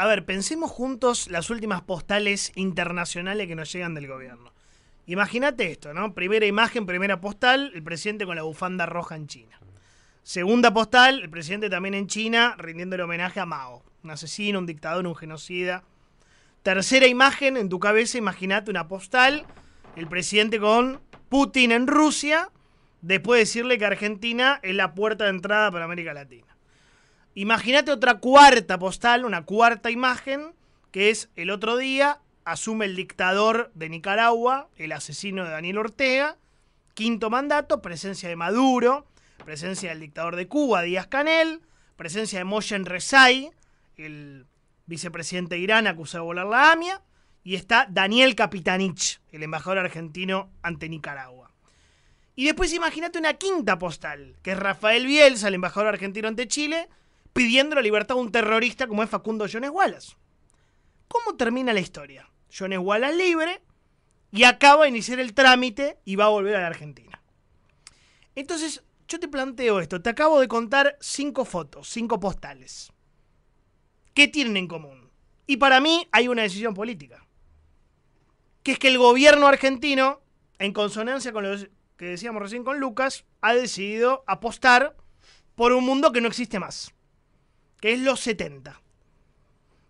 A ver, pensemos juntos las últimas postales internacionales que nos llegan del gobierno. Imagínate esto, ¿no? Primera imagen, primera postal, el presidente con la bufanda roja en China. Segunda postal, el presidente también en China, rindiendo el homenaje a Mao, un asesino, un dictador, un genocida. Tercera imagen, en tu cabeza, imagínate una postal, el presidente con Putin en Rusia, después de decirle que Argentina es la puerta de entrada para América Latina. Imagínate otra cuarta postal, una cuarta imagen, que es el otro día, asume el dictador de Nicaragua, el asesino de Daniel Ortega, quinto mandato, presencia de Maduro, presencia del dictador de Cuba, Díaz Canel, presencia de Moshen Rezai, el vicepresidente de Irán acusado de volar la AMIA, y está Daniel Capitanich, el embajador argentino ante Nicaragua. Y después imagínate una quinta postal, que es Rafael Bielsa, el embajador argentino ante Chile, pidiendo la libertad de un terrorista como es Facundo Jones Wallace. ¿Cómo termina la historia? Jones Wallace libre y acaba de iniciar el trámite y va a volver a la Argentina. Entonces, yo te planteo esto. Te acabo de contar cinco fotos, cinco postales. ¿Qué tienen en común? Y para mí hay una decisión política. Que es que el gobierno argentino, en consonancia con lo que decíamos recién con Lucas, ha decidido apostar por un mundo que no existe más que es los 70.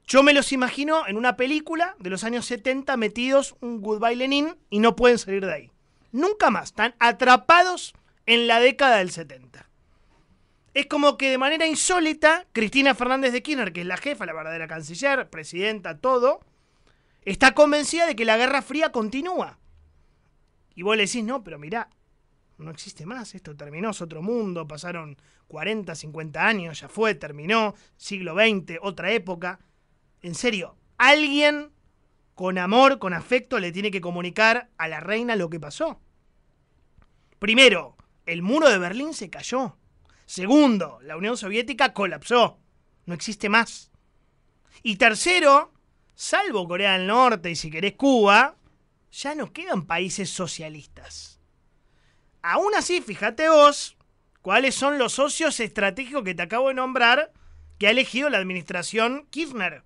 Yo me los imagino en una película de los años 70 metidos un Goodbye Lenin y no pueden salir de ahí. Nunca más, están atrapados en la década del 70. Es como que de manera insólita, Cristina Fernández de Kirchner, que es la jefa, la verdadera canciller, presidenta, todo, está convencida de que la Guerra Fría continúa. Y vos le decís, no, pero mirá, no existe más, esto terminó, es otro mundo, pasaron 40, 50 años, ya fue, terminó, siglo XX, otra época. En serio, alguien con amor, con afecto, le tiene que comunicar a la reina lo que pasó. Primero, el muro de Berlín se cayó. Segundo, la Unión Soviética colapsó. No existe más. Y tercero, salvo Corea del Norte y si querés Cuba, ya no quedan países socialistas. Aún así, fíjate vos cuáles son los socios estratégicos que te acabo de nombrar que ha elegido la administración Kirchner.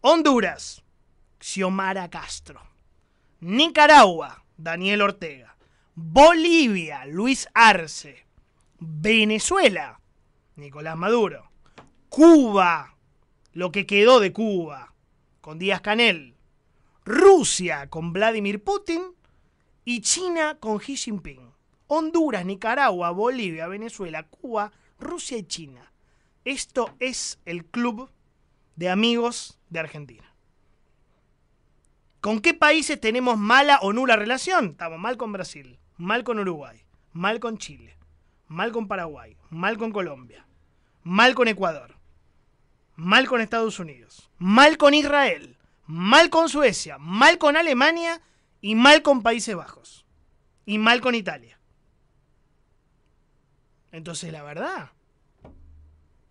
Honduras, Xiomara Castro. Nicaragua, Daniel Ortega. Bolivia, Luis Arce. Venezuela, Nicolás Maduro. Cuba, lo que quedó de Cuba, con Díaz Canel. Rusia, con Vladimir Putin y China con Xi Jinping. Honduras, Nicaragua, Bolivia, Venezuela, Cuba, Rusia y China. Esto es el club de amigos de Argentina. ¿Con qué países tenemos mala o nula relación? Estamos mal con Brasil, mal con Uruguay, mal con Chile, mal con Paraguay, mal con Colombia, mal con Ecuador, mal con Estados Unidos, mal con Israel, mal con Suecia, mal con Alemania y mal con Países Bajos. Y mal con Italia. Entonces, la verdad,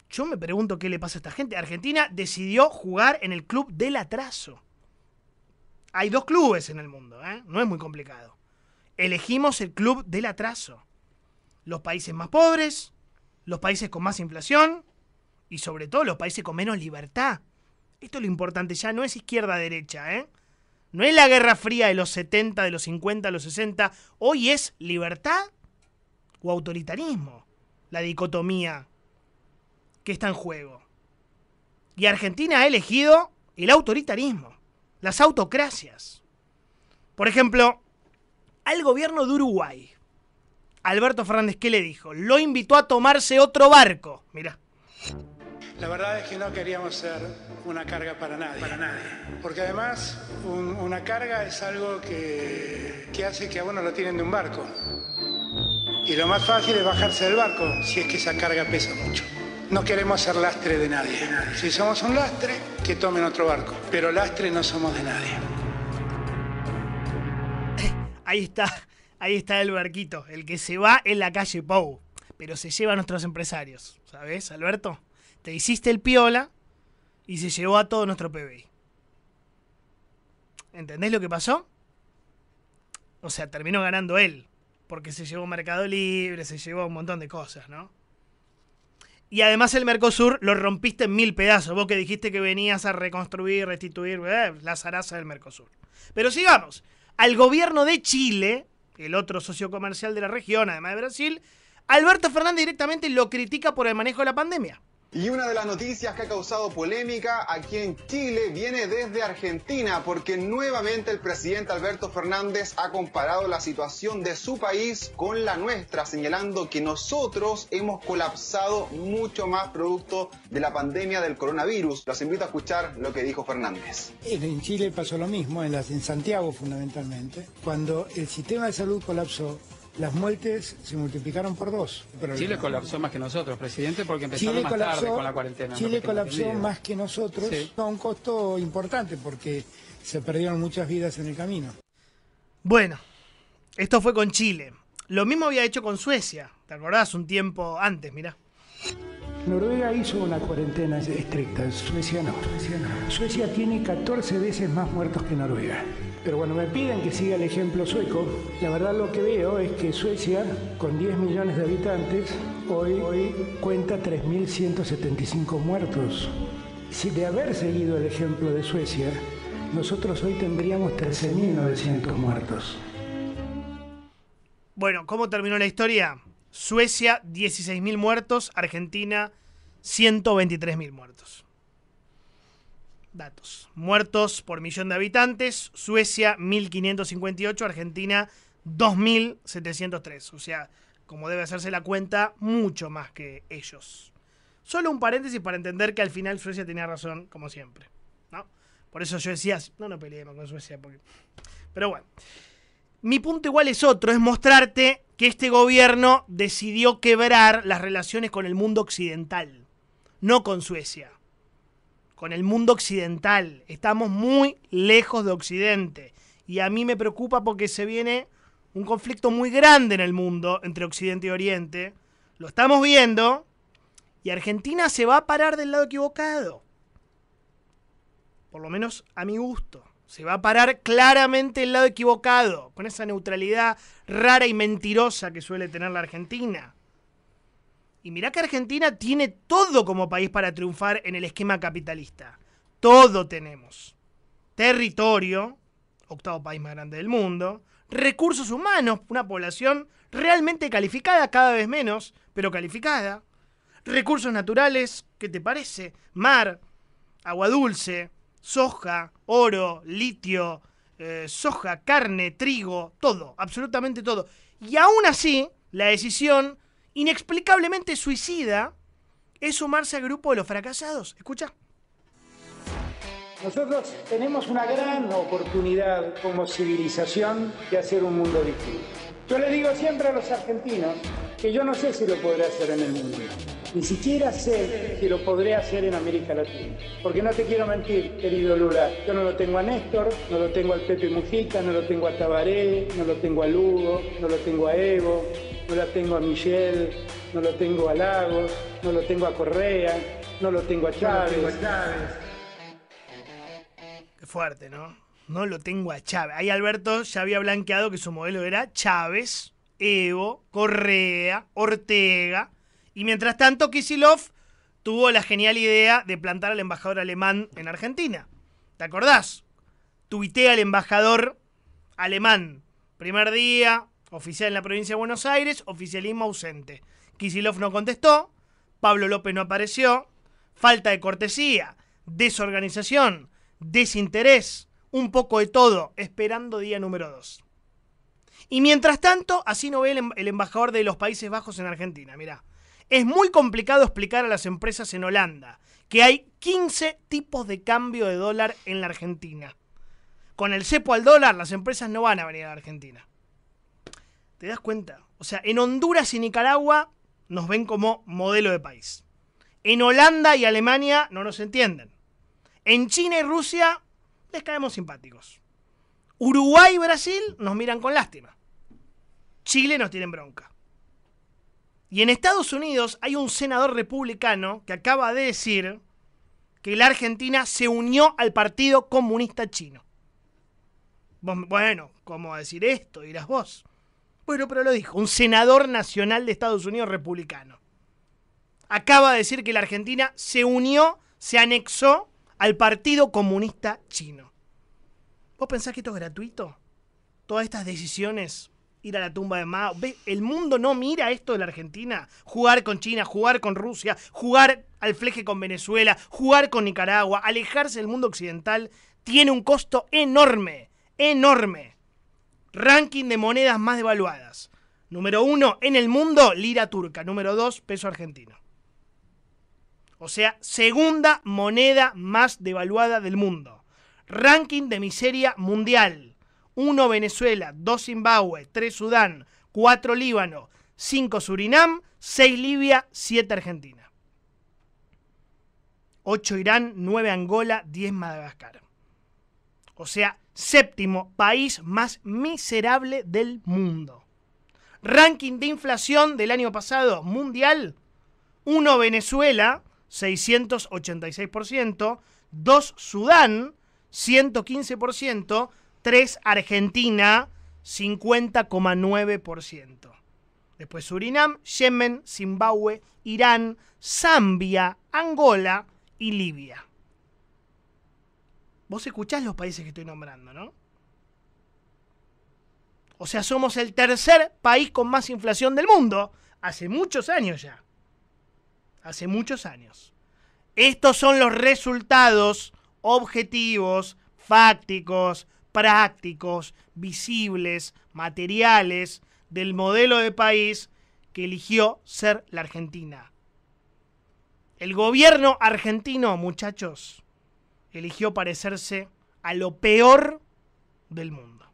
yo me pregunto qué le pasa a esta gente. Argentina decidió jugar en el club del atraso. Hay dos clubes en el mundo, ¿eh? no es muy complicado. Elegimos el club del atraso. Los países más pobres, los países con más inflación y sobre todo los países con menos libertad. Esto es lo importante, ya no es izquierda-derecha, ¿eh? No es la Guerra Fría de los 70, de los 50, de los 60. Hoy es libertad o autoritarismo. La dicotomía que está en juego. Y Argentina ha elegido el autoritarismo, las autocracias. Por ejemplo, al gobierno de Uruguay, Alberto Fernández, ¿qué le dijo? Lo invitó a tomarse otro barco. Mira. La verdad es que no queríamos ser una carga para nadie. Para nadie. Porque además una carga es algo que, hace que a uno lo tienen de un barco. Y lo más fácil es bajarse del barco si es que esa carga pesa mucho. No queremos ser lastre de nadie. Si somos un lastre, que tomen otro barco. Pero lastre no somos de nadie. Ahí está, ahí está el barquito, el que se va en la calle Pou, pero se lleva a nuestros empresarios. ¿Sabes, Alberto? Te hiciste el piola y se llevó a todo nuestro PBI. ¿Entendés lo que pasó? O sea, terminó ganando él. Porque se llevó Mercado Libre, se llevó un montón de cosas, ¿no? Y además el Mercosur lo rompiste en mil pedazos. Vos que dijiste que venías a reconstruir, restituir, eh, la zaraza del Mercosur. Pero sigamos. Al gobierno de Chile, el otro socio comercial de la región, además de Brasil, Alberto Fernández directamente lo critica por el manejo de la pandemia. Y una de las noticias que ha causado polémica aquí en Chile viene desde Argentina, porque nuevamente el presidente Alberto Fernández ha comparado la situación de su país con la nuestra, señalando que nosotros hemos colapsado mucho más producto de la pandemia del coronavirus. Los invito a escuchar lo que dijo Fernández. En Chile pasó lo mismo, en, Santiago fundamentalmente. Cuando el sistema de salud colapsó, las muertes se multiplicaron por dos. Chile colapsó más que nosotros, presidente, porque empezaron más tarde con la cuarentena. Chile colapsó más que nosotros a un costo importante, porque se perdieron muchas vidas en el camino. Bueno, esto fue con Chile. Lo mismo había hecho con Suecia, ¿te acordás? Un tiempo antes, mirá. Noruega hizo una cuarentena estricta, Suecia no. Suecia tiene 14 veces más muertos que Noruega. Pero bueno, me piden que siga el ejemplo sueco, la verdad lo que veo es que Suecia, con 10 millones de habitantes, hoy, hoy cuenta 3.175 muertos. Si de haber seguido el ejemplo de Suecia, nosotros hoy tendríamos 13.900 muertos. Bueno, ¿cómo terminó la historia? Suecia, 16.000 muertos, Argentina, 123.000 muertos datos. Muertos por millón de habitantes, Suecia 1558, Argentina 2703. O sea, como debe hacerse la cuenta, mucho más que ellos. Solo un paréntesis para entender que al final Suecia tenía razón, como siempre. ¿no? Por eso yo decía, no no peleemos con Suecia. Porque... Pero bueno. Mi punto igual es otro, es mostrarte que este gobierno decidió quebrar las relaciones con el mundo occidental, no con Suecia con el mundo occidental. Estamos muy lejos de Occidente. Y a mí me preocupa porque se viene un conflicto muy grande en el mundo entre Occidente y Oriente. Lo estamos viendo. Y Argentina se va a parar del lado equivocado. Por lo menos a mi gusto. Se va a parar claramente el lado equivocado, con esa neutralidad rara y mentirosa que suele tener la Argentina. Y mirá que Argentina tiene todo como país para triunfar en el esquema capitalista. Todo tenemos. Territorio, octavo país más grande del mundo. Recursos humanos, una población realmente calificada, cada vez menos, pero calificada. Recursos naturales, ¿qué te parece? Mar, agua dulce, soja, oro, litio, eh, soja, carne, trigo, todo, absolutamente todo. Y aún así, la decisión inexplicablemente suicida es sumarse al grupo de los fracasados. Escucha. Nosotros tenemos una gran oportunidad como civilización de hacer un mundo distinto. Yo le digo siempre a los argentinos que yo no sé si lo podré hacer en el mundo. Ni siquiera sé si lo podré hacer en América Latina. Porque no te quiero mentir, querido Lula. Yo no lo tengo a Néstor, no lo tengo al Pepe Mujica, no lo tengo a Tabaré, no lo tengo a Lugo, no lo tengo a Evo, no lo tengo a Michelle, no lo tengo a Lagos, no lo tengo a Correa, no lo tengo a Chávez. No lo tengo a Chávez. Qué fuerte, ¿no? No lo tengo a Chávez. Ahí Alberto ya había blanqueado que su modelo era Chávez, Evo, Correa, Ortega. Y mientras tanto, Kisilov tuvo la genial idea de plantar al embajador alemán en Argentina. ¿Te acordás? Tuitea al embajador alemán. Primer día, oficial en la provincia de Buenos Aires, oficialismo ausente. Kisilov no contestó, Pablo López no apareció. Falta de cortesía, desorganización, desinterés, un poco de todo, esperando día número dos. Y mientras tanto, así no ve el em-, embajador de los Países Bajos en Argentina, mirá. Es muy complicado explicar a las empresas en Holanda que hay 15 tipos de cambio de dólar en la Argentina. Con el cepo al dólar, las empresas no van a venir a la Argentina. ¿Te das cuenta? O sea, en Honduras y Nicaragua nos ven como modelo de país. En Holanda y Alemania no nos entienden. En China y Rusia les caemos simpáticos. Uruguay y Brasil nos miran con lástima. Chile nos tienen bronca. Y en Estados Unidos hay un senador republicano que acaba de decir que la Argentina se unió al Partido Comunista Chino. Bueno, ¿cómo decir esto? Dirás vos. Bueno, pero lo dijo un senador nacional de Estados Unidos republicano. Acaba de decir que la Argentina se unió, se anexó al Partido Comunista Chino. ¿Vos pensás que esto es gratuito? Todas estas decisiones ir a la tumba de Mao. El mundo no mira esto de la Argentina. Jugar con China, jugar con Rusia, jugar al fleje con Venezuela, jugar con Nicaragua, alejarse del mundo occidental, tiene un costo enorme, enorme. Ranking de monedas más devaluadas. Número uno en el mundo, lira turca. Número dos, peso argentino. O sea, segunda moneda más devaluada del mundo. Ranking de miseria mundial 1 Venezuela, 2 Zimbabue, 3 Sudán, 4 Líbano, 5 Surinam, 6 Libia, 7 Argentina. 8 Irán, 9 Angola, 10 Madagascar. O sea, séptimo país más miserable del mundo. Ranking de inflación del año pasado mundial. 1 Venezuela, 686%. 2 Sudán, 115%. 3 Argentina, 50,9%. Después Surinam, Yemen, Zimbabue, Irán, Zambia, Angola y Libia. Vos escuchás los países que estoy nombrando, ¿no? O sea, somos el tercer país con más inflación del mundo. Hace muchos años ya. Hace muchos años. Estos son los resultados objetivos, fácticos, prácticos, visibles, materiales del modelo de país que eligió ser la Argentina. El gobierno argentino, muchachos, eligió parecerse a lo peor del mundo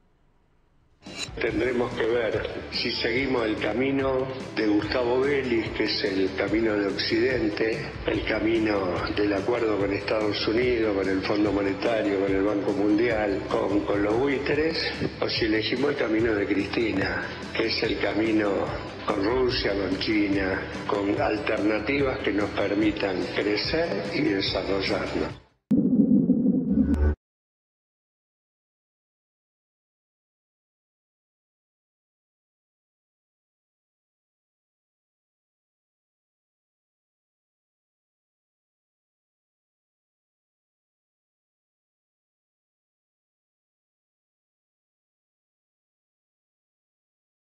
tendremos que ver si seguimos el camino de Gustavo Vélez, que es el camino de Occidente, el camino del acuerdo con Estados Unidos, con el Fondo Monetario, con el Banco Mundial, con, con los buitres, o si elegimos el camino de Cristina, que es el camino con Rusia, con China, con alternativas que nos permitan crecer y desarrollarnos.